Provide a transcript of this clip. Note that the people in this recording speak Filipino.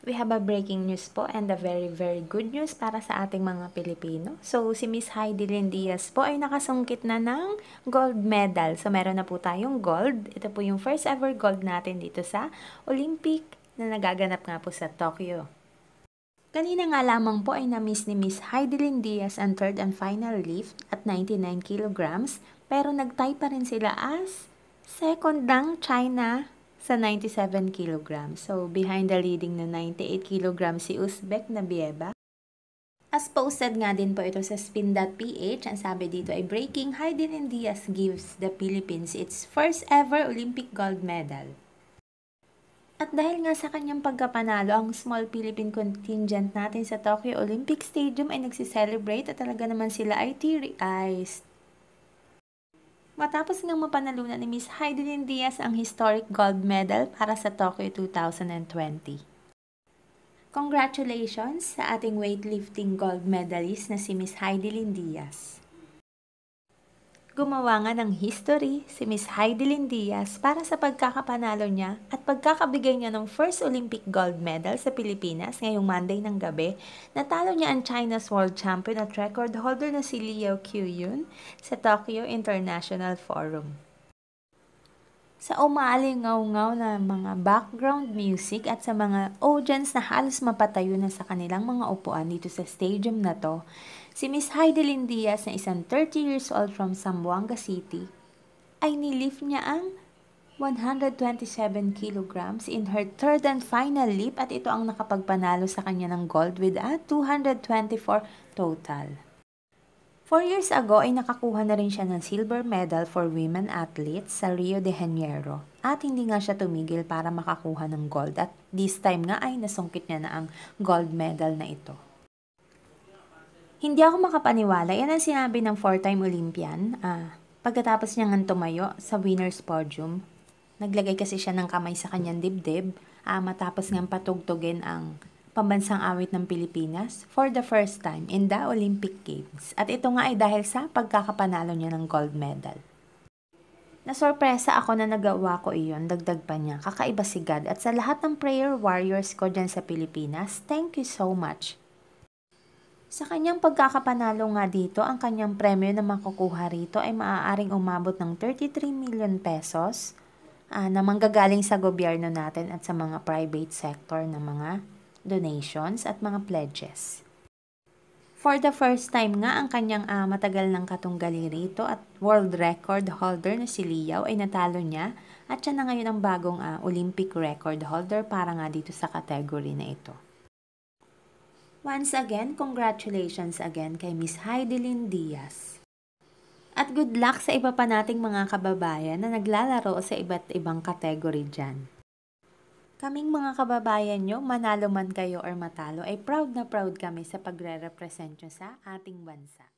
We have a breaking news po and a very very good news para sa ating mga Pilipino. So si Miss Heidi Lynn Diaz po ay nakasungkit na ng gold medal. So meron na po tayong gold. Ito po yung first ever gold natin dito sa Olympic na nagaganap nga po sa Tokyo. Kanina nga lamang po ay na-miss ni Miss Heidi Lynn Diaz ang third and final lift at 99 kilograms pero nagtay pa rin sila as second ng China sa 97 kg. So, behind the leading na 98 kg si Uzbek Nabieba. As posted nga din po ito sa spin.ph, ang sabi dito ay breaking, Hayden and Diaz gives the Philippines its first ever Olympic gold medal. At dahil nga sa kanyang pagkapanalo, ang small Philippine contingent natin sa Tokyo Olympic Stadium ay nagsiselebrate at talaga naman sila ay teary-eyed. Matapos nang mapanalunan ni Miss Heidelin Diaz ang historic gold medal para sa Tokyo 2020. Congratulations sa ating weightlifting gold medalist na si Miss Heidelin Diaz. Gumawa nga ng history si Miss Heidelin Diaz para sa pagkakapanalo niya at pagkakabigay niya ng first Olympic gold medal sa Pilipinas ngayong Monday ng gabi. Natalo niya ang China's world champion at record holder na si Liao Qiuyun sa Tokyo International Forum sa umalingaw-ngaw na mga background music at sa mga audience na halos mapatayo na sa kanilang mga upuan dito sa stadium na to, si Miss Heidelin Diaz na isang 30 years old from Zamboanga City, ay nilift niya ang 127 kilograms in her third and final leap at ito ang nakapagpanalo sa kanya ng gold with a 224 total. Four years ago ay nakakuha na rin siya ng silver medal for women athletes sa Rio de Janeiro at hindi nga siya tumigil para makakuha ng gold at this time nga ay nasungkit niya na ang gold medal na ito. Hindi ako makapaniwala, yan ang sinabi ng four-time Olympian. Ah, pagkatapos niya ngang tumayo sa winner's podium, naglagay kasi siya ng kamay sa kanyang dibdib ah, matapos ngang patugtugin ang pambansang awit ng Pilipinas for the first time in the Olympic Games at ito nga ay dahil sa pagkakapanalo niya ng gold medal. Nasorpresa ako na nagawa ko iyon, dagdag pa niya, kakaiba si God at sa lahat ng prayer warriors ko dyan sa Pilipinas, thank you so much. Sa kanyang pagkakapanalo nga dito, ang kanyang premyo na makukuha rito ay maaaring umabot ng 33 million pesos uh, na manggagaling sa gobyerno natin at sa mga private sector na mga donations at mga pledges. For the first time nga, ang kanyang uh, matagal ng katunggali rito at world record holder na si Liao ay natalo niya at siya na ngayon ang bagong uh, Olympic record holder para nga dito sa category na ito. Once again, congratulations again kay Miss Heidelin Diaz. At good luck sa iba pa nating mga kababayan na naglalaro sa iba't ibang kategory dyan. Kaming mga kababayan nyo, manalo man kayo or matalo, ay proud na proud kami sa pagre-represent nyo sa ating bansa.